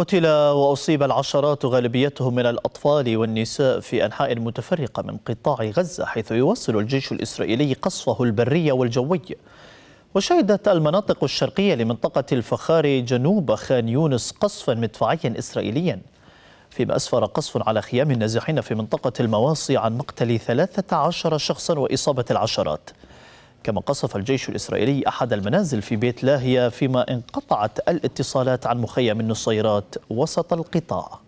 قتل وأصيب العشرات غالبيتهم من الأطفال والنساء في أنحاء متفرقة من قطاع غزة حيث يواصل الجيش الإسرائيلي قصفه البري والجوي وشهدت المناطق الشرقية لمنطقة الفخار جنوب خان يونس قصفا مدفعيا إسرائيليا فيما أسفر قصف على خيام النازحين في منطقة المواصي عن مقتل 13 شخصا وإصابة العشرات كما قصف الجيش الإسرائيلي أحد المنازل في بيت لاهيا فيما انقطعت الاتصالات عن مخيم النصيرات وسط القطاع